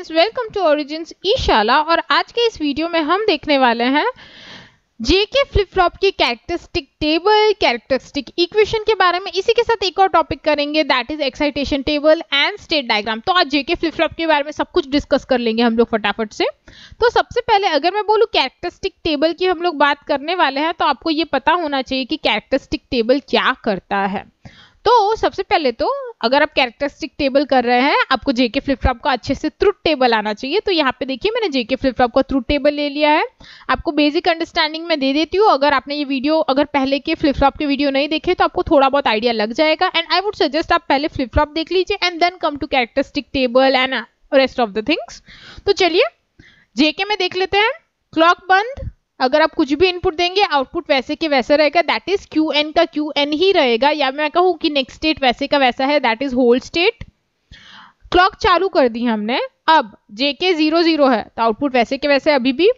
friends welcome to origin ईशाला और आज के इस वीडियो में हम देखने वाले हैं जेके फ्लिप फ्लॉप की कैरेक्टरिस्टिक टेबल कैरेक्टरिस्टिक इक्वेशन के बारे में इसी के साथ एक और टॉपिक करेंगे that is excitation table and state diagram तो आज जेके फ्लिप फ्लॉप के बारे में सब कुछ डिस्कस कर लेंगे हम लोग फटाफट से तो सबसे पहले अगर मैं बोलूँ कैरेक्टरिस्टिक टेबल की हम लोग बात करने वाले हैं तो आपको ये पता होना चाहिए कि कैरेक्टरिस्टिक टेबल क्या करता है तो सबसे पहले तो अगर आप कैरेक्टरिस्टिक टेबल कर रहे हैं आपको जेके फ्लिप फ्लॉप का अच्छे से त्रुट टेबल आना चाहिए तो यहाँ पे देखिए मैंने जेके फ्लिप फ्लॉप का त्रुट टेबल ले लिया है आपको बेसिक अंडरस्टैंडिंग में दे देती हूँ अगर आपने ये वीडियो अगर पहले के फ्लिप फ्लॉप के वीडियो नहीं देखे तो आपको थोड़ा बहुत आइडिया लग जाएगा एंड आई वुड सजेस्ट आप पहले फ्लिप फ्लॉप देख लीजिए and then come to characteristic table and rest of the things तो चलिए जेके में देख लेते हैं क्लॉक बंद अगर आप कुछ भी इनपुट देंगे आउटपुट वैसे के वैसा रहेगा दैट इज क्यू एन का क्यू एन ही रहेगा या मैं कहूँ कि नेक्स्ट स्टेट वैसे का वैसा है that is hold state clock चालू कर दी हमने अब जेके जीरो जीरो है तो आउटपुट वैसे के वैसे अभी भी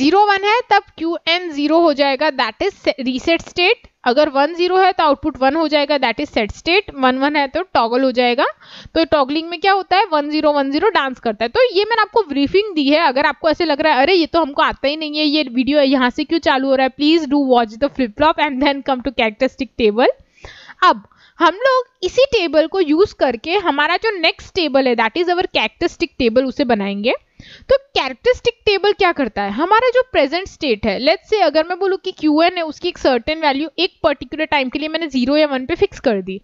जीरो वन है तब क्यू एन जीरो हो जाएगा दैट इज रीसेट स्टेट अगर वन जीरो है तो आउटपुट वन हो जाएगा that is set state one one है तो टॉगल हो जाएगा तो टॉगलिंग में क्या होता है one zero one zero dance करता है तो ये मैंने आपको ब्रीफिंग दी है अगर आपको ऐसे लग रहा है अरे ये तो हमको आता ही नहीं है ये वीडियो यहाँ से क्यों चालू हो रहा है please do watch the flip flop and then come to characteristic table अब हम लोग इसी टेबल को यूज करके हमारा जो नेक्स्ट टेबल है that is our characteristic table उसे बनाएंगे तो कैरेक्टरिस्टिक टेबल क्या करता है हमारा जो प्रेजेंट स्टेट है लेट्स से अगर मैं बोलूँ कि क्यू एन है उसकी एक सर्टेन वैल्यू एक पर्टिकुलर टाइम के लिए मैंने जीरो या वन पे फिक्स कर दी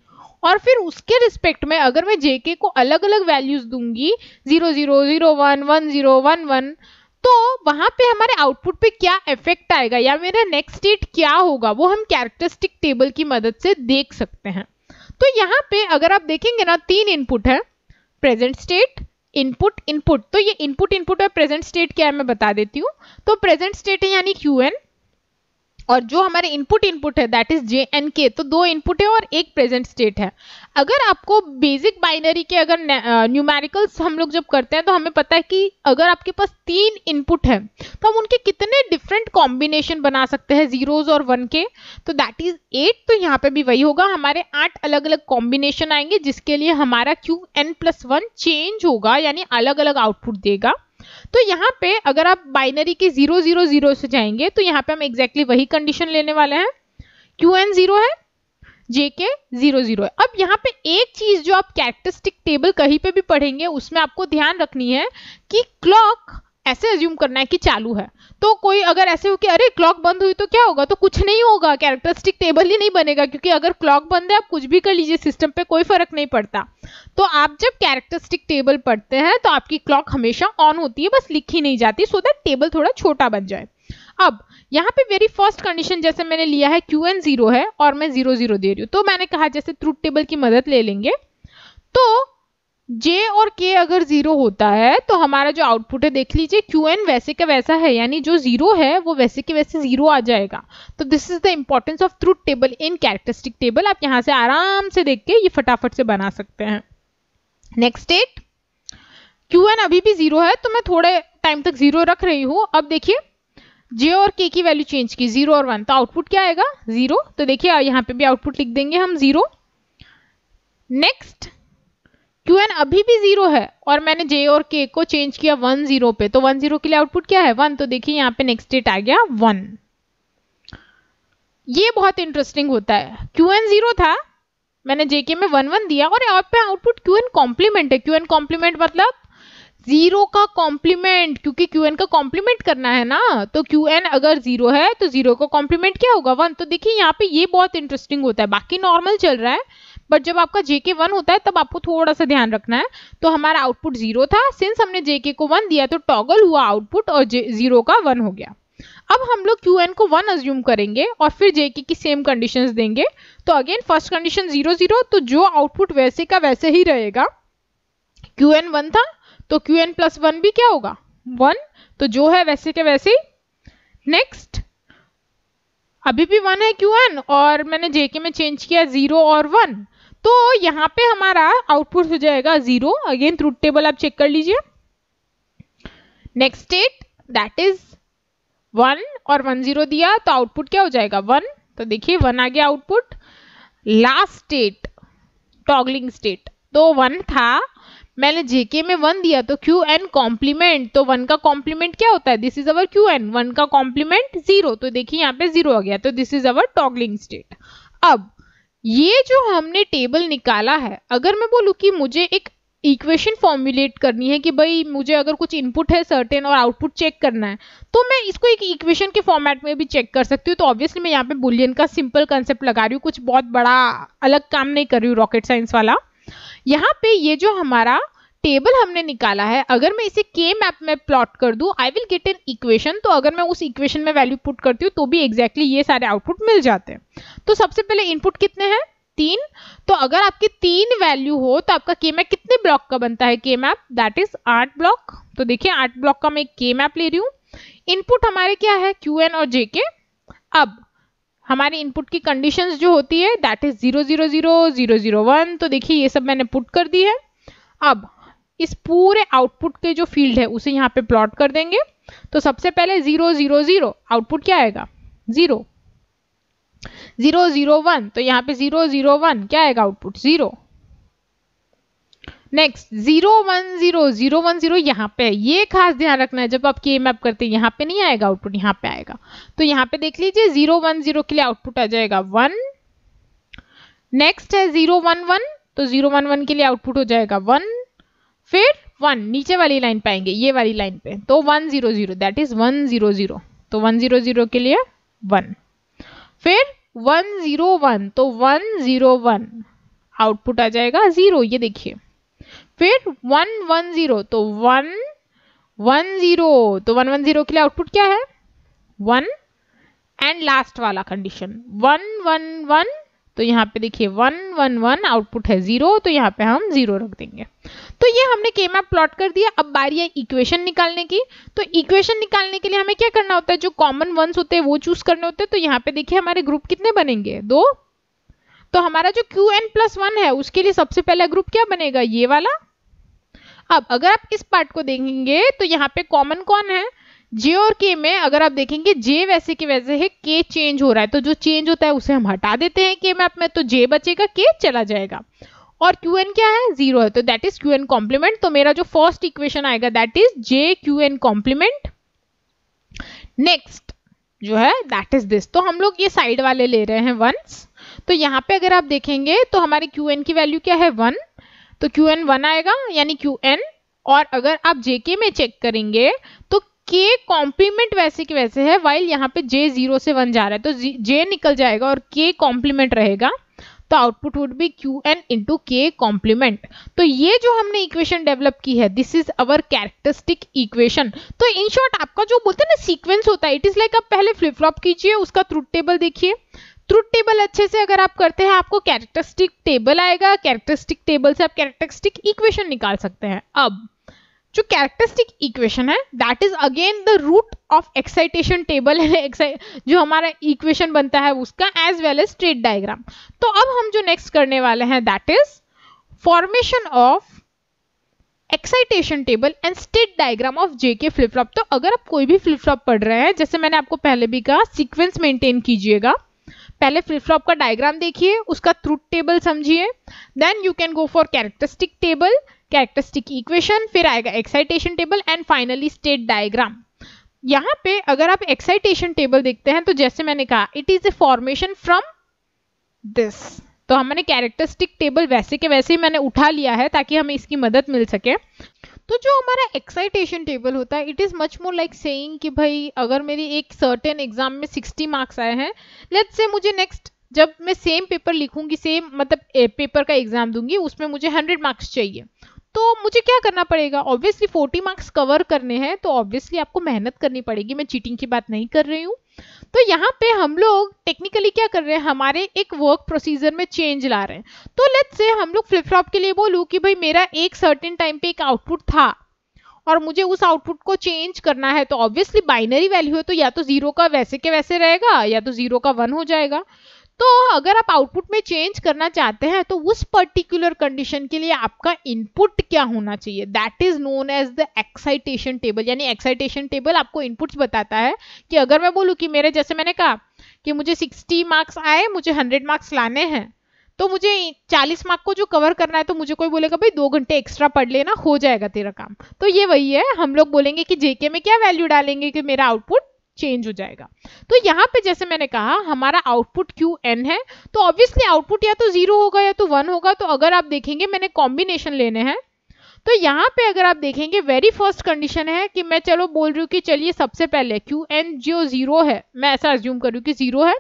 और फिर उसके रिस्पेक्ट में अगर मैं जेके को अलग अलग वैल्यूज दूंगी zero zero zero one one zero one one तो वहाँ पे हमारे आउटपुट पे क्या इफेक्ट आएगा या मेरा नेक्स्ट स्टेट क्या होगा वो हम कैरेक्टरिस्टिक टेबल की मदद से देख सकते हैं तो यहाँ पे अगर आप देखेंगे ना तीन इनपुट है प्रेजेंट स्टेट इनपुट इनपुट तो ये इनपुट इनपुट और प्रेजेंट स्टेट क्या है मैं बता देती हूँ तो प्रेजेंट स्टेट है यानी क्यू एन और जो हमारे इनपुट इनपुट है that is J and K तो दो इनपुट है और एक प्रेजेंट स्टेट है अगर आपको बेसिक बाइनरी के अगर न्यूमेरिकल्स हम लोग जब करते हैं तो हमें पता है कि अगर आपके पास तीन इनपुट है तो हम उनके कितने डिफरेंट कॉम्बिनेशन बना सकते हैं जीरोज और वन के तो दैट इज एट तो यहाँ पे भी वही होगा हमारे आठ अलग अलग कॉम्बिनेशन आएंगे जिसके लिए हमारा Q N plus one change होगा यानी अलग अलग आउटपुट देगा तो यहाँ पे अगर आप बाइनरी के जीरो जीरो जीरो से जाएंगे तो यहाँ पे हम एग्जैक्टली exactly वही कंडीशन लेने वाले हैं क्यू एन जीरो है जे के जीरो जीरो है अब यहाँ पे एक चीज जो आप कैरेक्टरिस्टिक टेबल कहीं पे भी पढ़ेंगे उसमें आपको ध्यान रखनी है कि क्लॉक ऐसे एज्यूम करना है कि चालू है तो कोई अगर ऐसे हो कि अरे क्लॉक बंद हुई तो क्या होगा तो कुछ नहीं होगा कैरेक्टरिस्टिक टेबल ही नहीं बनेगा क्योंकि अगर क्लॉक बंद है आप कुछ भी कर लीजिए सिस्टम पे कोई फर्क नहीं पड़ता तो आप जब कैरेक्टरिस्टिक टेबल पढ़ते हैं तो आपकी क्लॉक हमेशा ऑन होती है बस लिखी नहीं जाती सो दैट टेबल थोड़ा छोटा बन जाए अब यहाँ पे वेरी फर्स्ट कंडीशन जैसे मैंने लिया है क्यू एन जीरो है और मैं जीरो जीरो दे रही हूँ तो मैंने कहा जैसे ट्रूथ टेबल की मदद ले लेंगे तो जे और के अगर जीरो होता है तो हमारा जो आउटपुट है देख लीजिए क्यू एन वैसे का वैसा है यानी जो जीरो है वो वैसे के वैसे जीरो आ जाएगा तो this is the importance of truth table in characteristic table आप यहाँ से आराम से देख के ये फटाफट से बना सकते हैं नेक्स्ट स्टेट क्यू एन अभी भी जीरो है तो मैं थोड़े टाइम तक जीरो रख रही हूं अब देखिए जे और के की वैल्यू चेंज की जीरो और वन तो आउटपुट क्या आएगा जीरो तो देखिए यहाँ पे भी आउटपुट लिख देंगे हम जीरो नेक्स्ट क्यू एन अभी भी जीरो है और मैंने जे और के को चेंज किया वन जीरो पे तो वन जीरो के लिए आउटपुट क्या है वन तो देखिए यहाँ पे नेक्स्ट डेट आ गया वन ये बहुत इंटरेस्टिंग होता है क्यू एन जीरो था मैंने जेके में वन वन दिया और यहाँ पे आउटपुट क्यू एन कॉम्प्लीमेंट है क्यू एन कॉम्प्लीमेंट मतलब जीरो का कॉम्प्लीमेंट क्योंकि क्यू एन का कॉम्प्लीमेंट करना है ना तो क्यू एन अगर जीरो है तो जीरो का कॉम्प्लीमेंट क्या होगा वन तो देखिए यहाँ पे ये बहुत इंटरेस्टिंग होता है बाकी नॉर्मल चल रहा है बट जब आपका जेके वन होता है तब आपको थोड़ा सा ध्यान रखना है तो हमारा आउटपुट जीरो था सिंस हमने जेके को वन दिया तो टॉगल हुआ आउटपुट और जीरो का वन हो गया अब हम लोग क्यू एन को वन अज्यूम करेंगे और फिर जेके की सेम कंडीशन देंगे तो again first condition zero zero तो जो आउटपुट वैसे का वैसे ही रहेगा क्यू एन वन था तो क्यू एन प्लस वन भी क्या होगा वन तो जो है वैसे के वैसे ही नेक्स्ट अभी भी वन है क्यू एन और मैंने जेके में चेंज किया जीरो और वन तो यहाँ पे हमारा आउटपुट हो जाएगा जीरो अगेन रूट टेबल आप चेक कर लीजिए next state that is one और वन जीरो दिया तो आउटपुट क्या हो जाएगा वन तो देखिए वन आ गया output last state toggling state तो वन था मैंने जेके में वन दिया तो क्यू एन कॉम्प्लीमेंट तो वन का कॉम्प्लीमेंट क्या होता है this is our Q N one का कॉम्प्लीमेंट जीरो तो देखिए यहाँ पे जीरो आ गया तो this is our toggling state अब ये जो हमने टेबल निकाला है अगर मैं बोलूँ कि मुझे एक इक्वेशन फॉर्मुलेट करनी है कि भाई मुझे अगर कुछ इनपुट है सर्टेन और आउटपुट चेक करना है तो मैं इसको एक इक्वेशन के फॉर्मेट में भी चेक कर सकती हूँ तो ऑब्वियसली मैं यहाँ पे बुलियन का सिंपल कंसेप्ट लगा रही हूँ कुछ बहुत बड़ा अलग काम नहीं कर रही हूँ रॉकेट साइंस वाला यहाँ पे ये जो हमारा टेबल हमने निकाला है अगर मैं इसे के मैप में प्लॉट कर दूँ I will get an equation तो अगर मैं उस इक्वेशन में वैल्यू पुट करती हूँ तो भी एग्जैक्टली exactly ये सारे आउटपुट मिल जाते हैं तो सबसे पहले इनपुट कितने हैं तीन तो अगर आपकी तीन वैल्यू हो तो आपका के मैप कितने ब्लॉक का बनता है के मैप दैट इज आठ ब्लॉक तो देखिए आठ ब्लॉक का मैं के मैप ले रही हूँ इनपुट हमारे क्या है क्यू एन और जे के अब हमारे इनपुट की कंडीशंस जो होती है that is zero zero zero zero zero one तो देखिए ये सब मैंने पुट कर दी है अब इस पूरे आउटपुट के जो फील्ड है उसे यहाँ पे प्लॉट कर देंगे तो सबसे पहले जीरो जीरो जीरो आउटपुट क्या आएगा जीरो जीरो जीरो वन तो यहाँ पे जीरो जीरो वन क्या आएगा output zero next zero one zero zero one zero यहाँ पे है ये खास ध्यान रखना है जब आप के मैप करते हैं यहाँ पे नहीं आएगा आउटपुट यहाँ पे आएगा तो यहाँ पे देख लीजिए जीरो वन जीरो के लिए आउटपुट आ जाएगा वन नेक्स्ट है जीरो वन वन तो जीरो वन वन के लिए आउटपुट हो जाएगा वन फिर वन नीचे वाली लाइन पे आएंगे ये वाली लाइन पे तो one zero zero that is one zero zero तो वन जीरो जीरो के लिए वन फिर वन जीरो वन तो वन जीरो वन आउटपुट आ जाएगा जीरो ये देखिए फिर वन वन जीरो तो वन वन जीरो तो वन वन जीरो के लिए आउटपुट क्या है वन एंड लास्ट वाला कंडीशन वन वन वन तो यहाँ पे देखिए वन वन वन आउटपुट है जीरो तो यहाँ पे हम जीरो रख देंगे तो ये हमने के मैप प्लॉट कर दिया अब बारी है इक्वेशन निकालने की तो इक्वेशन निकालने के लिए हमें क्या करना होता है जो कॉमन वंस होते हैं वो चूज करने होते हैं तो यहाँ पे देखिए हमारे ग्रुप कितने बनेंगे दो तो हमारा जो क्यू एन प्लस वन है उसके लिए सबसे पहला ग्रुप क्या बनेगा ये वाला अब अगर आप इस पार्ट को देखेंगे तो यहाँ पे कॉमन कौन है जे और के में अगर आप देखेंगे जे वैसे के वैसे है के चेंज हो रहा है तो जो चेंज होता है उसे हम हटा देते हैं के मैप में तो जे बचेगा के चला जाएगा और क्यू एन क्या है जीरो है तो that is Q N complement तो मेरा जो फर्स्ट इक्वेशन आएगा that is J Q N complement next जो है दैट इज दिस तो हम लोग ये साइड वाले ले रहे हैं वंस तो यहाँ पे अगर आप देखेंगे तो हमारे क्यू एन की वैल्यू क्या है वन तो क्यू एन वन आएगा यानी क्यू एन और अगर आप जेके में चेक करेंगे तो के कॉम्प्लीमेंट वैसे के वैसे है वाइल यहाँ पे जे जीरो से वन जा रहा है तो जे निकल जाएगा और के कॉम्प्लीमेंट रहेगा तो output would be Q N into K complement तो ये जो हमने इक्वेशन डेवलप की है this is our characteristic equation तो इन शॉर्ट आपका जो बोलते हैं ना सीक्वेंस होता है इट इज लाइक आप पहले फ्लिप फ्लॉप कीजिए उसका ट्रूथ टेबल देखिए ट्रूथ टेबल अच्छे से अगर आप करते हैं आपको कैरेक्टरिस्टिक टेबल आएगा कैरेक्टरिस्टिक टेबल से आप कैरेक्टरिस्टिक इक्वेशन निकाल सकते हैं अब जो कैरेक्टरिस्टिक इक्वेशन है that is again the root of excitation table जो हमारा इक्वेशन बनता है उसका as well as state diagram तो अब हम जो नेक्स्ट करने वाले हैं that is formation of excitation table and state diagram of J K flip flop तो अगर आप कोई भी फ्लिपलॉप पढ़ रहे हैं जैसे मैंने आपको पहले भी कहा सीक्वेंस मेंटेन कीजिएगा पहले फ्लिपलॉप का डायग्राम देखिए उसका थ्रूट टेबल समझिए then you can go for characteristic table characteristic equation फिर आएगा excitation table and finally state diagram यहाँ पे अगर आप एक्साइटेशन टेबल देखते हैं तो जैसे मैंने कहा it is a formation from this तो हमने कैरेक्टरिस्टिक टेबल वैसे के वैसे ही मैंने उठा लिया है ताकि हमें इसकी मदद मिल सके तो जो हमारा एक्साइटेशन टेबल होता है it is much more like saying कि भाई अगर मेरी एक सर्टेन एग्जाम में 60 मार्क्स आए हैं लेट से मुझे नेक्स्ट जब मैं सेम पेपर लिखूंगी सेम मतलब पेपर का एग्जाम दूंगी उसमें मुझे 100 मार्क्स चाहिए तो मुझे क्या करना पड़ेगा ऑब्वियसली फोर्टी मार्क्स कवर करने हैं तो ऑब्वियसली आपको मेहनत करनी पड़ेगी मैं चीटिंग की बात नहीं कर रही हूँ तो यहाँ पे हम लोग टेक्निकली क्या कर रहे हैं हमारे एक वर्क प्रोसीजर में चेंज ला रहे हैं तो लेट से हम लोग फ्लिप फ्लॉप के लिए बोलूँ कि भाई मेरा एक सर्टेन टाइम पे एक आउटपुट था और मुझे उस आउटपुट को चेंज करना है तो ऑब्वियसली बाइनरी वैल्यू है तो या तो जीरो का वैसे के वैसे रहेगा या तो जीरो का वन हो जाएगा तो अगर आप आउटपुट में चेंज करना चाहते हैं तो उस पर्टिकुलर कंडीशन के लिए आपका इनपुट क्या होना चाहिए that is known as the excitation table यानी एक्साइटेशन टेबल आपको इनपुट्स बताता है कि अगर मैं बोलूँ कि मेरे जैसे मैंने कहा कि मुझे 60 मार्क्स आए मुझे 100 मार्क्स लाने हैं तो मुझे 40 मार्क को जो कवर करना है तो मुझे कोई बोलेगा भाई दो घंटे एक्स्ट्रा पढ़ लेना हो जाएगा तेरा काम तो ये वही है हम लोग बोलेंगे कि जेके में क्या वैल्यू डालेंगे कि मेरा आउटपुट चेंज हो जाएगा तो यहाँ पे जैसे मैंने कहा हमारा आउटपुट क्यू एन है तो ऑब्वियसली आउटपुट या तो जीरो होगा या तो वन होगा तो अगर आप देखेंगे मैंने कॉम्बिनेशन लेने हैं तो यहाँ पे अगर आप देखेंगे वेरी फर्स्ट कंडीशन है कि मैं चलो बोल रही हूँ कि चलिए सबसे पहले क्यू एन जो जीरो है मैं ऐसा एज्यूम कर रही हूँ कि जीरो है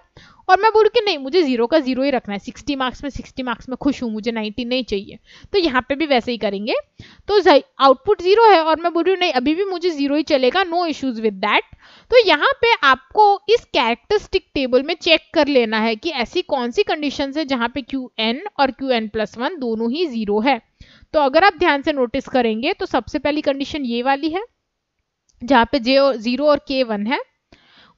और मैं बोलूँ कि नहीं मुझे जीरो का जीरो ही रखना है सिक्सटी मार्क्स में सिक्सटी मार्क्स में खुश हूँ मुझे नाइन्टी नहीं चाहिए तो यहाँ पे भी वैसे ही करेंगे तो आउटपुट जीरो है और मैं बोल रही हूँ नहीं अभी भी मुझे जीरो ही चलेगा नो इश्यूज विद दैट तो यहाँ पे आपको इस कैरेक्टरिस्टिक टेबल में चेक कर लेना है कि ऐसी कौन सी कंडीशन है जहाँ पे क्यू एन और क्यू एन प्लस वन दोनों ही जीरो है तो अगर आप ध्यान से नोटिस करेंगे तो सबसे पहली कंडीशन ये वाली है जहाँ पे जे जीरो और के वन है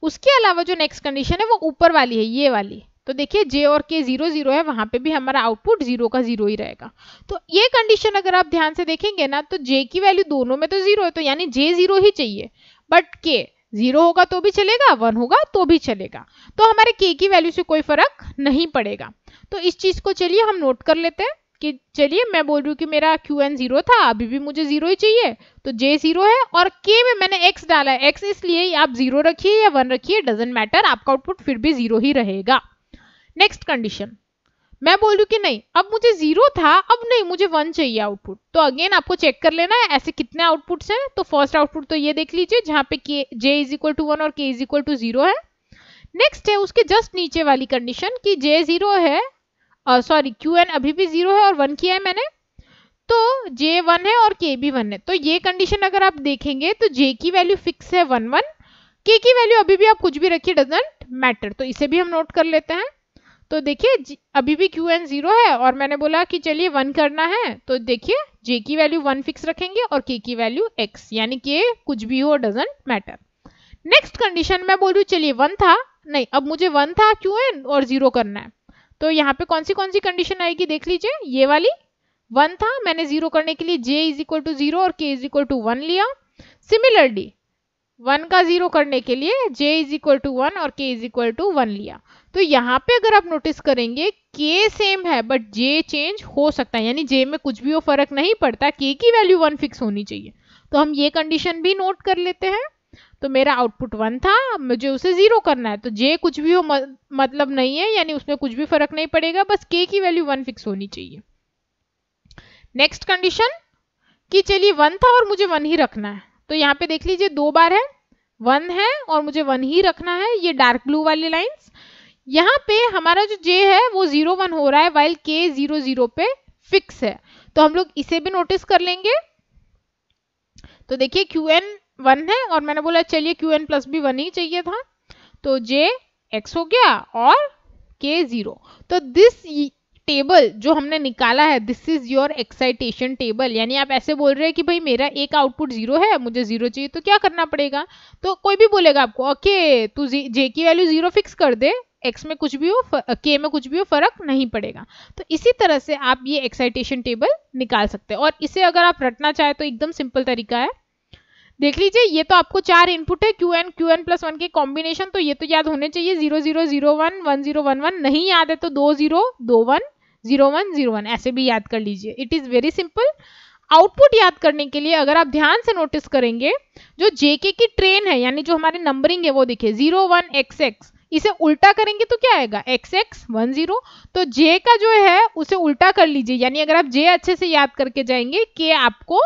उसके अलावा जो नेक्स्ट कंडीशन है वो ऊपर वाली है ये वाली तो देखिए जे और के जीरो जीरो है वहाँ पे भी हमारा आउटपुट जीरो का जीरो ही रहेगा तो ये कंडीशन अगर आप ध्यान से देखेंगे ना तो जे की वैल्यू दोनों में तो जीरो है तो यानी जे जीरो ही चाहिए बट के जीरो होगा तो भी चलेगा वन होगा तो भी चलेगा तो हमारे के की वैल्यू से कोई फर्क नहीं पड़ेगा तो इस चीज को चलिए हम नोट कर लेते हैं कि चलिए मैं बोल रही हूँ कि मेरा क्यू एन जीरो था अभी भी मुझे जीरो ही चाहिए तो जे जीरो है और के में मैंने एक्स डाला है एक्स इसलिए आप जीरो रखिए या वन रखिए डजेंट मैटर आपका आउटपुट फिर भी जीरो ही रहेगा नेक्स्ट कंडीशन मैं बोल रही हूँ कि नहीं अब मुझे जीरो था अब नहीं मुझे वन चाहिए आउटपुट तो अगेन आपको चेक कर लेना है ऐसे कितने आउटपुट्स हैं तो फर्स्ट आउटपुट तो ये देख लीजिए जहाँ पे के J is equal to one और K is equal to zero है नेक्स्ट है उसके जस्ट नीचे वाली कंडीशन कि जे जीरो है सॉरी क्यू एन अभी भी जीरो है और वन किया है मैंने तो जे वन है और के भी वन है तो ये कंडीशन अगर आप देखेंगे तो जे की वैल्यू फिक्स है वन वन के की वैल्यू अभी भी आप कुछ भी रखिए डजेंट मैटर तो इसे भी हम नोट कर लेते हैं तो देखिए अभी भी क्यू एन जीरो है और मैंने बोला कि चलिए वन करना है तो देखिए जे की वैल्यू वन फिक्स रखेंगे और के की वैल्यू एक्स यानी के कुछ भी हो डजेंट मैटर नेक्स्ट कंडीशन मैं बोलूँ चलिए वन था नहीं अब मुझे वन था क्यू एन और जीरो करना है तो यहाँ पे कौन सी कौन सी कंडीशन आएगी देख लीजिए ये वाली वन था मैंने जीरो करने के लिए J is equal to zero और K is equal to one लिया सिमिलरली वन का जीरो करने के लिए J is equal to one और K is equal to one लिया तो यहाँ पे अगर आप नोटिस करेंगे के सेम है बट जे चेंज हो सकता है यानी जे में कुछ भी वो फर्क नहीं पड़ता के की वैल्यू वन फिक्स होनी चाहिए तो हम ये कंडीशन भी नोट कर लेते हैं तो मेरा आउटपुट वन था मुझे उसे ज़ीरो करना है तो जे कुछ भी हो मतलब नहीं है यानी उसमें कुछ भी फर्क नहीं पड़ेगा बस के की वैल्यू वन फिक्स होनी चाहिए नेक्स्ट कंडीशन कि चलिए वन था और मुझे वन ही रखना है तो यहाँ पे देख लीजिए दो बार है वन है और मुझे वन ही रखना है ये डार्क ब्लू वाली लाइन यहाँ पे हमारा जो जे है वो जीरो वन हो रहा है वाइल के जीरो जीरो पे फिक्स है तो हम लोग इसे भी नोटिस कर लेंगे तो देखिए क्यू एन वन है और मैंने बोला चलिए Q N plus be one ही चाहिए था तो जे एक्स हो गया और के जीरो तो दिस टेबल जो हमने निकाला है this is your excitation table यानी आप ऐसे बोल रहे हैं कि भाई मेरा एक आउटपुट जीरो है मुझे जीरो चाहिए तो क्या करना पड़ेगा तो कोई भी बोलेगा आपको ओके तू जे की वैल्यू जीरो फिक्स कर दे एक्स में कुछ भी हो के में कुछ भी हो फर्क नहीं पड़ेगा तो इसी तरह से आप ये एक्साइटेशन टेबल निकाल सकते हैं और इसे अगर आप रटना चाहे तो एकदम सिंपल तरीका है देख लीजिए ये तो आपको चार इनपुट है Q N Q N plus one के कॉम्बिनेशन तो ये तो याद होने चाहिए zero zero zero one one zero one one नहीं याद है तो दो जीरो दो one zero one zero one ऐसे भी याद कर लीजिए it is very simple output याद करने के लिए अगर आप ध्यान से नोटिस करेंगे जो जेके की ट्रेन है यानी जो हमारे नंबरिंग है वो देखिए जीरो वन एक्स एक्स इसे उल्टा करेंगे तो क्या आएगा एक्स एक्स वन जीरो तो जे का जो है उसे उल्टा कर लीजिए यानी अगर आप जे अच्छे से याद करके जाएंगे के आपको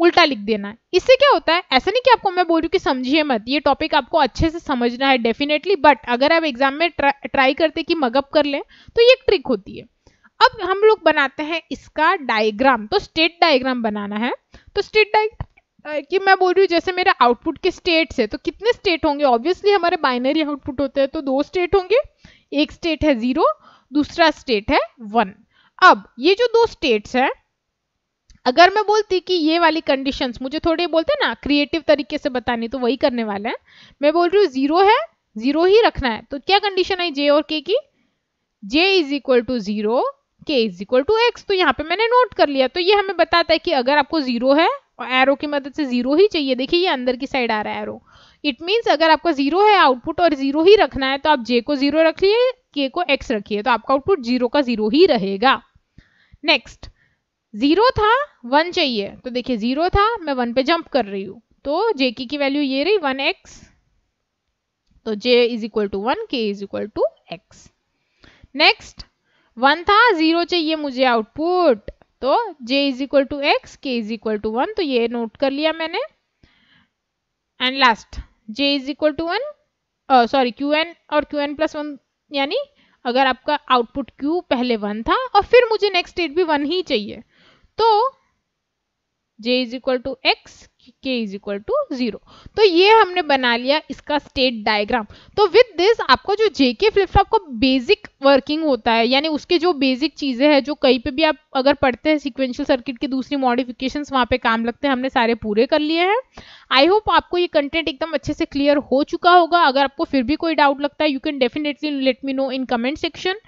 उल्टा लिख देना है इससे क्या होता है ऐसा नहीं कि आपको मैं बोल रही हूँ कि समझिए मत ये टॉपिक आपको अच्छे से समझना है डेफिनेटली बट अगर आप एग्जाम में ट्रा, ट्राई करते कि मगअप कर लें तो ये एक ट्रिक होती है अब हम लोग बनाते हैं इसका डायग्राम तो स्टेट डायग्राम बनाना है तो स्टेट डाय कि मैं बोल रही हूँ जैसे मेरे आउटपुट के स्टेट्स है तो कितने स्टेट होंगे ऑब्वियसली हमारे बाइनरी आउटपुट होते हैं तो दो स्टेट होंगे एक स्टेट है जीरो दूसरा स्टेट है वन अब ये जो दो स्टेट्स हैं अगर मैं बोलती कि ये वाली कंडीशन मुझे थोड़े बोलते ना क्रिएटिव तरीके से बतानी तो वही करने वाला है मैं बोल रही हूँ जीरो है जीरो ही रखना है तो क्या कंडीशन आई जे और के की J is equal to zero K is equal to X तो यहाँ पे मैंने नोट कर लिया तो ये हमें बताता है कि अगर आपको जीरो है और एरो की मदद से जीरो ही चाहिए देखिए ये अंदर की साइड आ रहा है एरो इट मीन्स अगर आपका जीरो है आउटपुट और जीरो ही रखना है तो आप जे को जीरो रखिए के को एक्स रखिए तो आपका आउटपुट जीरो का जीरो ही रहेगा नेक्स्ट जीरो था वन चाहिए तो देखिए जीरो था मैं वन पे जंप कर रही हूँ तो जे की की वैल्यू ये रही वन एक्स तो J is equal to one K is equal to X next one था जीरो चाहिए मुझे आउटपुट तो J is equal to X K is equal to one तो ये नोट कर लिया मैंने and last J is equal to one sorry Q N और क्यू एन प्लस वन यानी अगर आपका आउटपुट क्यू पहले वन था और फिर मुझे नेक्स्ट स्टेट भी वन ही चाहिए तो j is equal to X K is equal to zero तो ये हमने बना लिया इसका स्टेट डायग्राम तो विद दिस आपको जो जेके फ्लिप फ्लॉप का बेसिक वर्किंग होता है यानी उसके जो बेसिक चीज़ें हैं जो कहीं पे भी आप अगर पढ़ते हैं सिक्वेंशियल सर्किट के दूसरी मॉडिफिकेशन वहाँ पे काम लगते हैं हमने सारे पूरे कर लिए हैं आई होप आपको ये कंटेंट एकदम अच्छे से क्लियर हो चुका होगा अगर आपको फिर भी कोई डाउट लगता है you can definitely let me know in comment section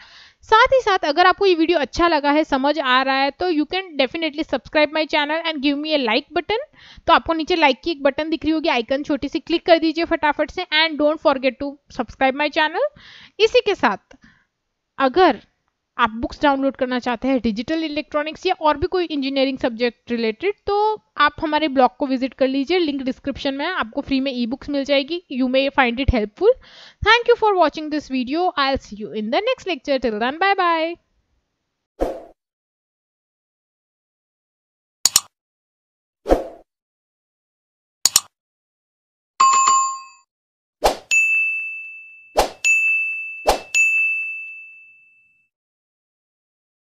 साथ ही साथ अगर आपको ये वीडियो अच्छा लगा है समझ आ रहा है तो you can definitely subscribe my channel and give me a like button तो आपको नीचे लाइक की एक बटन दिख रही होगी आइकन छोटी सी क्लिक कर दीजिए फटाफट से and don't forget to subscribe my channel इसी के साथ अगर आप बुक्स डाउनलोड करना चाहते हैं डिजिटल इलेक्ट्रॉनिक्स या और भी कोई इंजीनियरिंग सब्जेक्ट रिलेटेड तो आप हमारे ब्लॉग को विजिट कर लीजिए लिंक डिस्क्रिप्शन में आपको फ्री में ई बुक्स मिल जाएगी you may find it helpful thank you for watching this video I'll see you in the next lecture till then bye bye